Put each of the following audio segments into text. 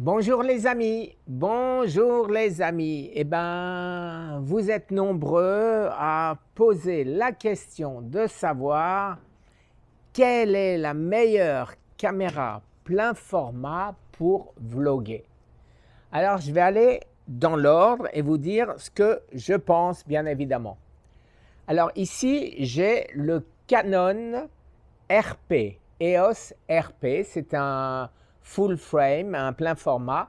Bonjour les amis, bonjour les amis. Eh bien, vous êtes nombreux à poser la question de savoir quelle est la meilleure caméra plein format pour vlogger. Alors, je vais aller dans l'ordre et vous dire ce que je pense, bien évidemment. Alors ici, j'ai le Canon RP, EOS RP. C'est un full frame, un plein format,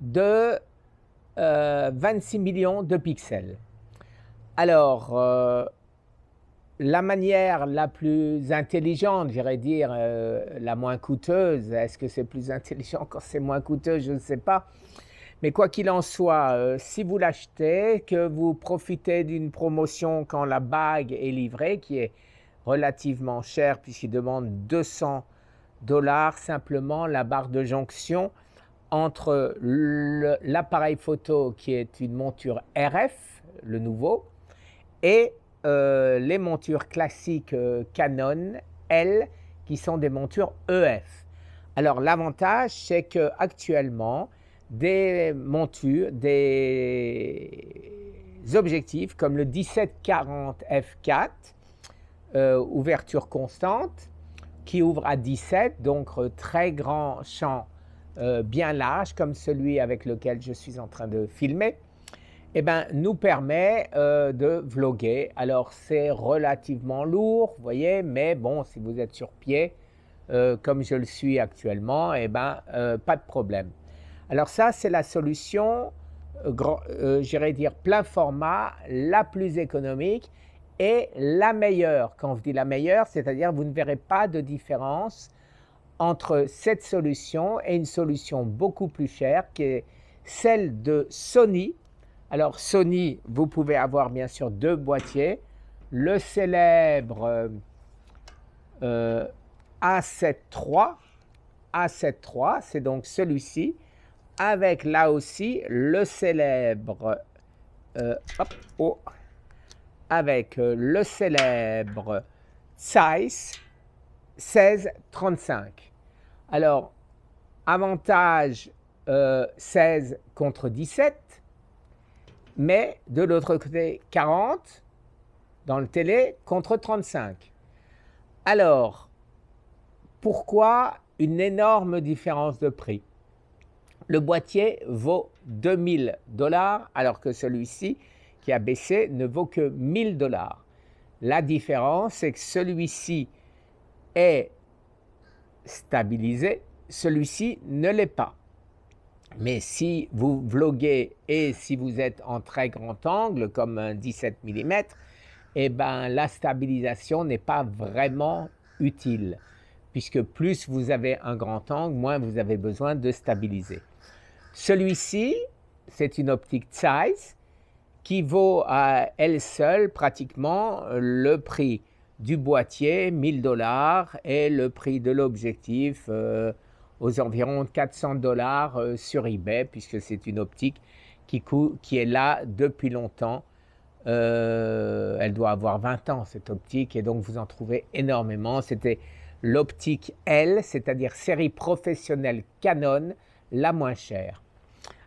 de 26 euh, millions de pixels. Alors, euh, la manière la plus intelligente, j'irais dire euh, la moins coûteuse, est-ce que c'est plus intelligent quand c'est moins coûteux, je ne sais pas. Mais quoi qu'il en soit, si vous l'achetez, que vous profitez d'une promotion quand la bague est livrée, qui est relativement chère puisqu'il demande 200 simplement la barre de jonction entre l'appareil photo qui est une monture RF, le nouveau, et euh, les montures classiques euh, Canon, L, qui sont des montures EF. Alors l'avantage, c'est que actuellement des montures, des objectifs comme le 1740 f4, euh, ouverture constante, qui ouvre à 17, donc euh, très grand champ euh, bien large, comme celui avec lequel je suis en train de filmer, et eh ben, nous permet euh, de vloguer. Alors, c'est relativement lourd, vous voyez, mais bon, si vous êtes sur pied, comme je le suis actuellement, et eh ben, pas de problème. Alors ça, c'est la solution, j'irais dire plein format, la plus économique et la meilleure. Quand je dis la meilleure, c'est-à-dire vous ne verrez pas de différence entre cette solution et une solution beaucoup plus chère qui est celle de Sony. Alors Sony, vous pouvez avoir bien sûr deux boîtiers. Le célèbre A7 III, A7 c'est donc celui-ci, avec là aussi le célèbre... Euh, hop, oh, avec euh, le célèbre size 1635. Alors, avantage 16 euh, contre 17, mais de l'autre côté 40 dans le télé contre 35. Alors, pourquoi une énorme différence de prix Le boîtier vaut 2000 dollars alors que celui-ci qui a baissé ne vaut que 1000 dollars. La différence, c'est que celui-ci est stabilisé, celui-ci ne l'est pas. Mais si vous vloguez et si vous êtes en très grand angle, comme un 17 mm, eh ben, la stabilisation n'est pas vraiment utile, puisque plus vous avez un grand angle, moins vous avez besoin de stabiliser. Celui-ci, c'est une optique size qui vaut à elle seule pratiquement le prix du boîtier, 1000 dollars, et le prix de l'objectif euh, aux environs 400 dollars euh, sur eBay, puisque c'est une optique qui, qui, est là depuis longtemps. Euh, elle doit avoir 20 ans, cette optique, et donc vous en trouvez énormément. C'était l'optique L, c'est-à-dire série professionnelle Canon, la moins chère.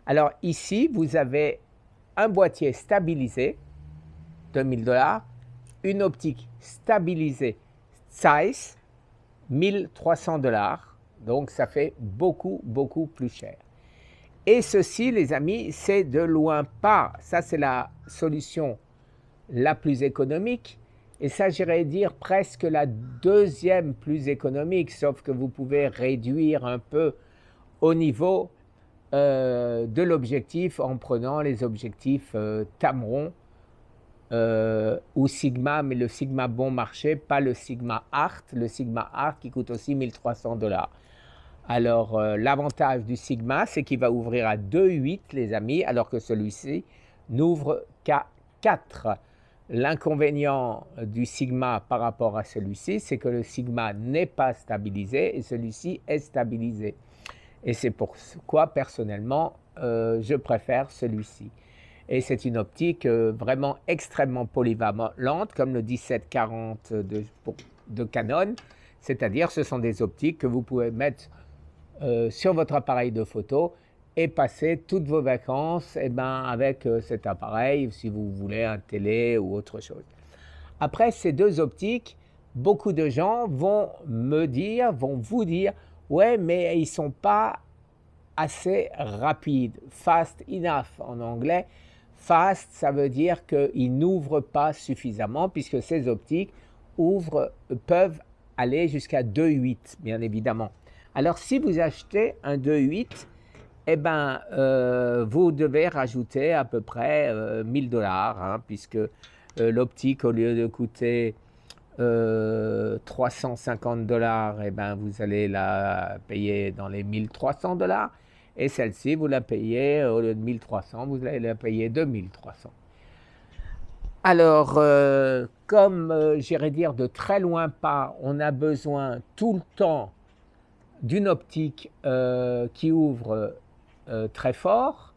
Alors ici, vous avez un boîtier stabilisé, 2000 dollars, une optique stabilisée size, 1300 dollars. Donc ça fait beaucoup, beaucoup plus cher. Et ceci, les amis, c'est de loin pas. Ça, c'est la solution la plus économique. Et ça, j'irais dire presque la deuxième plus économique, sauf que vous pouvez réduire un peu au niveau euh, de l'objectif en prenant les objectifs euh, Tamron euh, ou Sigma, mais le Sigma bon marché, pas le Sigma Art, le Sigma Art qui coûte aussi 1300 dollars. Alors l'avantage du Sigma, c'est qu'il va ouvrir à 2,8 les amis, alors que celui-ci n'ouvre qu'à 4. L'inconvénient du Sigma par rapport à celui-ci, c'est que le Sigma n'est pas stabilisé et celui-ci est stabilisé. Et c'est pourquoi, personnellement, euh, je préfère celui-ci. Et c'est une optique euh, vraiment extrêmement polyvalente, comme le 1740 de, de Canon. C'est-à-dire, ce sont des optiques que vous pouvez mettre euh, sur votre appareil de photo et passer toutes vos vacances et eh ben, avec cet appareil, si vous voulez un télé ou autre chose. Après ces deux optiques, beaucoup de gens vont me dire, vont vous dire, Ouais, mais ils sont pas assez rapides. Fast enough en anglais. Fast, ça veut dire qu'ils n'ouvrent pas suffisamment puisque ces optiques ouvrent, peuvent aller jusqu'à 2,8 bien évidemment. Alors si vous achetez un 2,8, eh ben, euh, vous devez rajouter à peu près 1000 euh, dollars, hein, puisque euh, l'optique, au lieu de coûter 350 euh, dollars, et eh ben, vous allez la payer dans les 1300 dollars. Et celle-ci, vous la payez au lieu de 1300, vous allez la payer 2300. Alors, euh, comme euh, j'irais dire de très loin pas, on a besoin tout le temps d'une optique qui ouvre très fort.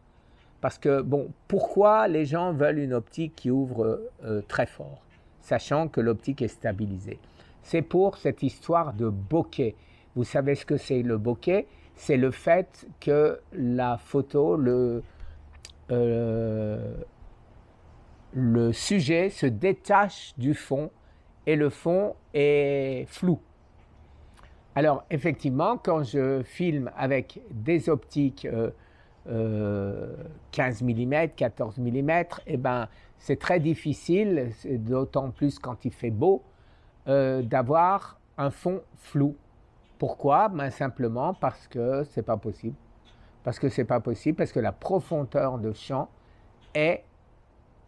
Parce que, bon, pourquoi les gens veulent une optique qui ouvre très fort sachant que l'optique est stabilisée. C'est pour cette histoire de bokeh. Vous savez ce que c'est le bokeh C'est le fait que la photo, le, euh, sujet se détache du fond et le fond est flou. Alors effectivement, quand je filme avec des optiques euh, 15 mm, 14 mm, eh ben, c'est très difficile, d'autant plus quand il fait beau, euh, d'avoir un fond flou. Pourquoi ben, Simplement parce que c'est pas possible. Parce que c'est pas possible, parce que la profondeur de champ est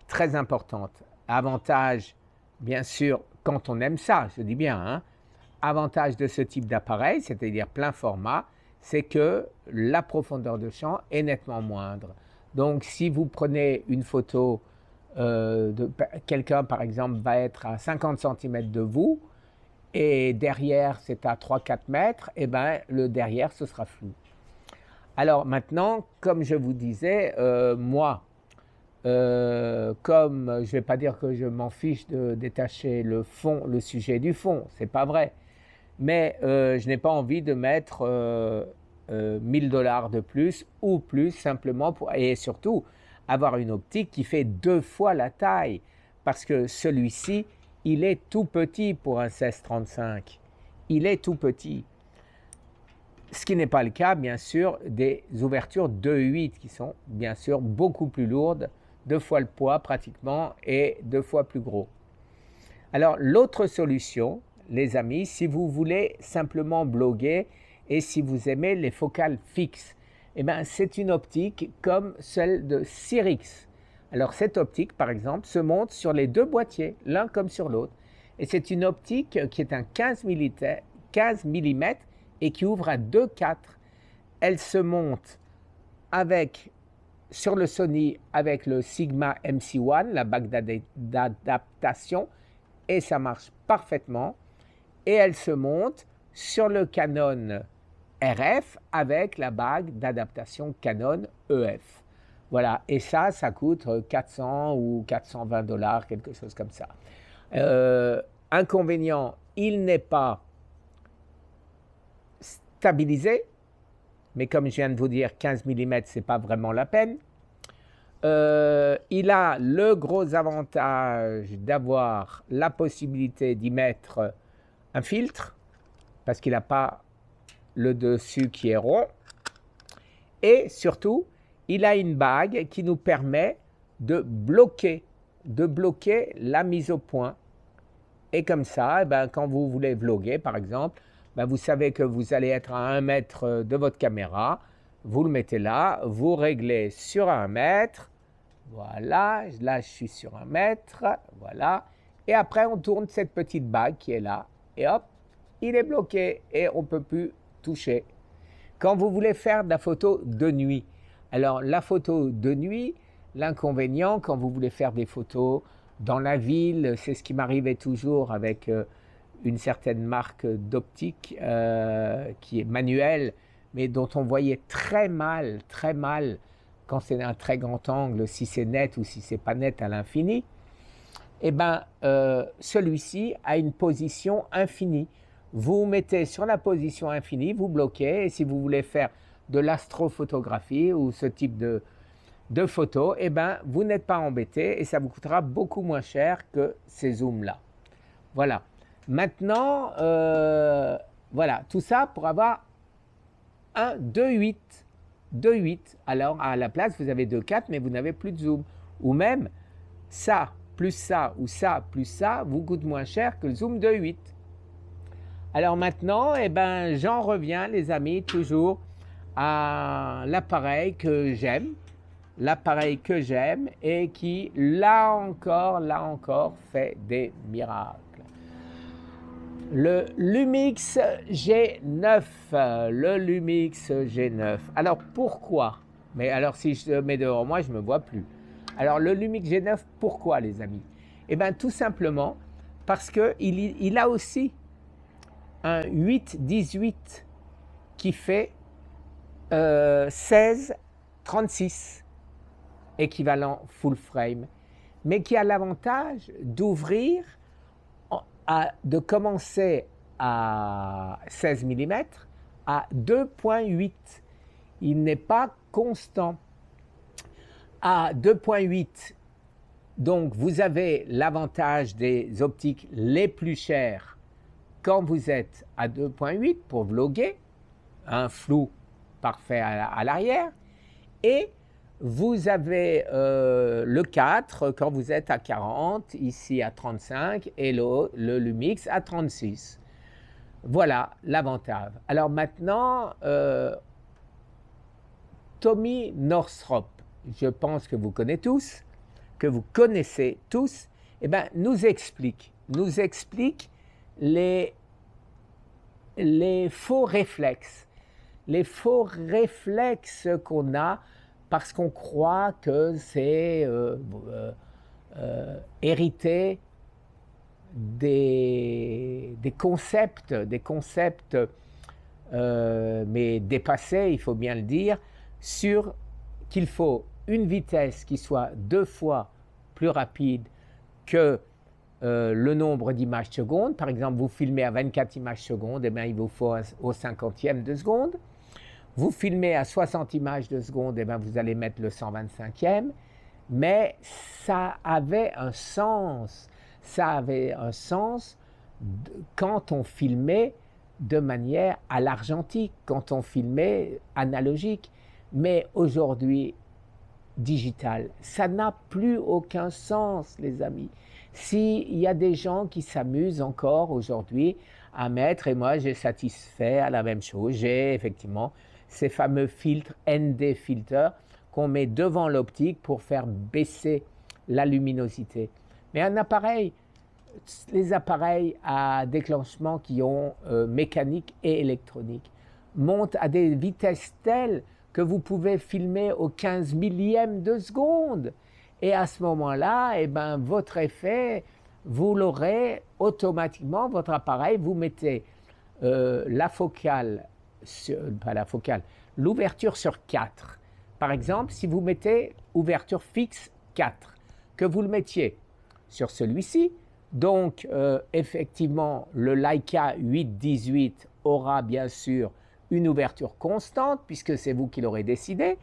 très importante. Avantage, bien sûr, quand on aime ça, je dis bien, hein. avantage de ce type d'appareil, c'est-à-dire plein format, c'est que la profondeur de champ est nettement moindre. Donc si vous prenez une photo euh, de quelqu'un, par exemple, va être à 50 cm de vous, et derrière c'est à 3-4 mètres, et eh bien le derrière ce sera flou. Alors maintenant, comme je vous disais, euh, moi, euh, comme je ne vais pas dire que je m'en fiche de détacher le fond, le sujet du fond, c'est pas vrai mais euh, je n'ai pas envie de mettre 1000 euh, euh, dollars de plus ou plus simplement pour, et surtout avoir une optique qui fait deux fois la taille parce que celui-ci, il est tout petit pour un 1635. Il est tout petit. Ce qui n'est pas le cas, bien sûr, des ouvertures 2.8 qui sont bien sûr beaucoup plus lourdes, deux fois le poids pratiquement et deux fois plus gros. Alors l'autre solution, les amis, si vous voulez simplement bloguer et si vous aimez les focales fixes, eh bien, c'est une optique comme celle de Cyrix. Alors cette optique, par exemple, se monte sur les deux boîtiers, l'un comme sur l'autre. Et c'est une optique qui est un 15, 15 mm et qui ouvre à 2,4. Elle se monte avec, sur le Sony avec le Sigma MC1, la bague d'adaptation, et ça marche parfaitement et elle se monte sur le Canon RF avec la bague d'adaptation Canon EF. Voilà, et ça, ça coûte 400 ou 420 dollars, quelque chose comme ça. Euh, inconvénient, il n'est pas stabilisé, mais comme je viens de vous dire, 15 mm, ce n'est pas vraiment la peine. Euh, il a le gros avantage d'avoir la possibilité d'y mettre un filtre, parce qu'il n'a pas le dessus qui est rond. Et surtout, il a une bague qui nous permet de bloquer, de bloquer la mise au point. Et comme ça, eh ben, quand vous voulez vloguer, par exemple, ben vous savez que vous allez être à 1 mètre de votre caméra. Vous le mettez là, vous réglez sur 1 mètre. Voilà, là je suis sur 1 mètre. Voilà. Et après, on tourne cette petite bague qui est là et hop, il est bloqué et on ne peut plus toucher. Quand vous voulez faire de la photo de nuit, alors la photo de nuit, l'inconvénient quand vous voulez faire des photos dans la ville, c'est ce qui m'arrivait toujours avec euh, une certaine marque d'optique euh, qui est manuelle, mais dont on voyait très mal, très mal quand c'est un très grand angle, si c'est net ou si c'est pas net à l'infini eh bien, euh, celui-ci a une position infinie. Vous mettez sur la position infinie, vous bloquez, et si vous voulez faire de l'astrophotographie ou ce type de, de photos, eh ben, vous n'êtes pas embêté et ça vous coûtera beaucoup moins cher que ces zooms-là. Voilà. Maintenant, euh, voilà, tout ça pour avoir un 2,8. 2,8. Alors, à la place, vous avez 2,4, mais vous n'avez plus de zoom. Ou même, ça, plus ça ou ça plus ça vous coûte moins cher que le zoom de 8. Alors maintenant, eh ben, j'en reviens les amis toujours à l'appareil que j'aime, l'appareil que j'aime et qui là encore, là encore fait des miracles. Le Lumix G9, le Lumix G9. Alors pourquoi Mais alors si je mets devant moi, je ne me vois plus. Alors le Lumix G9, pourquoi les amis Eh bien tout simplement parce qu'il il a aussi un 8-18 qui fait 16-36 euh, équivalent full frame, mais qui a l'avantage d'ouvrir, de commencer à 16 mm à 2.8. Il n'est pas constant à 2.8, donc vous avez l'avantage des optiques les plus chères quand vous êtes à 2.8 pour vloguer, un flou parfait à l'arrière, et vous avez euh, le 4 quand vous êtes à 40, ici à 35, et le, Lumix à 36. Voilà l'avantage. Alors maintenant, euh, Tommy Northrop je pense que vous connaissez tous, que vous connaissez tous, eh ben, nous explique, nous les, faux réflexes, les faux réflexes qu'on a parce qu'on croit que c'est euh, euh, euh, hérité des, des, concepts, des concepts, mais dépassés, il faut bien le dire, sur qu'il faut une vitesse qui soit deux fois plus rapide que euh, le nombre d'images secondes. Par exemple, vous filmez à 24 images secondes, et eh bien il vous faut au cinquantième de seconde. Vous filmez à 60 images de seconde, et eh bien vous allez mettre le 125e. Mais ça avait un sens. Ça avait un sens quand on filmait de manière à l'argentique, quand on filmait analogique. Mais aujourd'hui, digital. Ça n'a plus aucun sens, les amis. S'il y a des gens qui s'amusent encore aujourd'hui à mettre, et moi j'ai satisfait à la même chose, j'ai effectivement ces fameux filtres ND filters qu'on met devant l'optique pour faire baisser la luminosité. Mais un appareil, les appareils à déclenchement qui ont euh, mécanique et électronique, montent à des vitesses telles que vous pouvez filmer au 15 millième de seconde. Et à ce moment-là, et eh ben, votre effet, vous l'aurez automatiquement, votre appareil, vous mettez euh, la focale, sur, pas la focale, l'ouverture sur 4. Par exemple, si vous mettez ouverture fixe 4, que vous le mettiez sur celui-ci, donc euh, effectivement le Leica 818 aura bien sûr une ouverture constante, puisque c'est vous qui l'aurez décidé.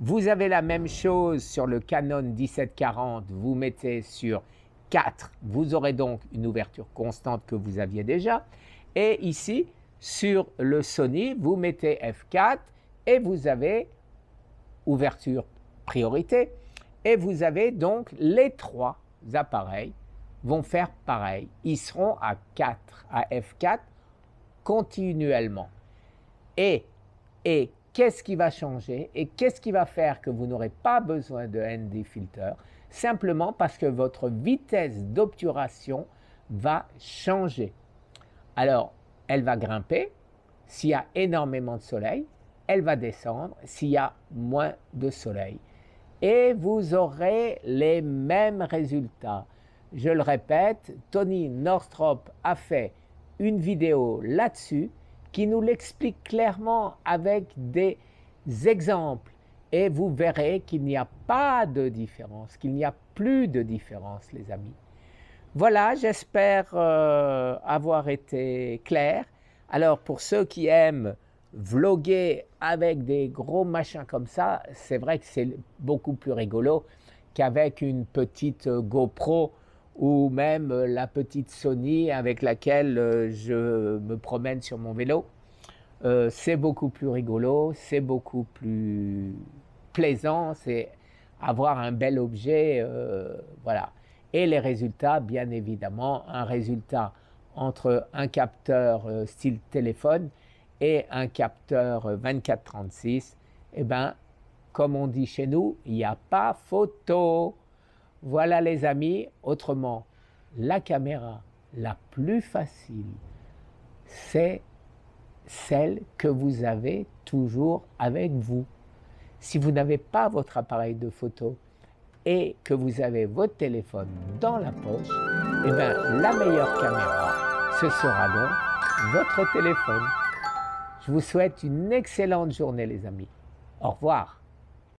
Vous avez la même chose sur le Canon 1740, vous mettez sur 4, vous aurez donc une ouverture constante que vous aviez déjà. Et ici, sur le Sony, vous mettez F4 et vous avez ouverture priorité. Et vous avez donc les trois appareils vont faire pareil. Ils seront à 4, à F4 continuellement. Et, qu'est-ce qui va changer et qu'est-ce qui va faire que vous n'aurez pas besoin de ND filter Simplement parce que votre vitesse d'obturation va changer. Alors, elle va grimper s'il y a énormément de soleil, elle va descendre s'il y a moins de soleil. Et vous aurez les mêmes résultats. Je le répète, Tony Northrop a fait une vidéo là-dessus qui nous l'explique clairement avec des exemples. Et vous verrez qu'il n'y a pas de différence, qu'il n'y a plus de différence, les amis. Voilà, j'espère euh, avoir été clair. Alors pour ceux qui aiment vloguer avec des gros machins comme ça, c'est vrai que c'est beaucoup plus rigolo qu'avec une petite euh, GoPro ou même euh, la petite Sony avec laquelle euh, je me promène sur mon vélo. Euh, c'est beaucoup plus rigolo, c'est beaucoup plus plaisant, c'est avoir un bel objet, voilà. Et les résultats, bien évidemment, un résultat entre un capteur style téléphone et un capteur 2436, eh ben, comme on dit chez nous, il n'y a pas photo. Voilà les amis, autrement, la caméra la plus facile, c'est celle que vous avez toujours avec vous. Si vous n'avez pas votre appareil de photo et que vous avez votre téléphone dans la poche, eh bien, la meilleure caméra, ce sera donc votre téléphone. Je vous souhaite une excellente journée les amis. Au revoir.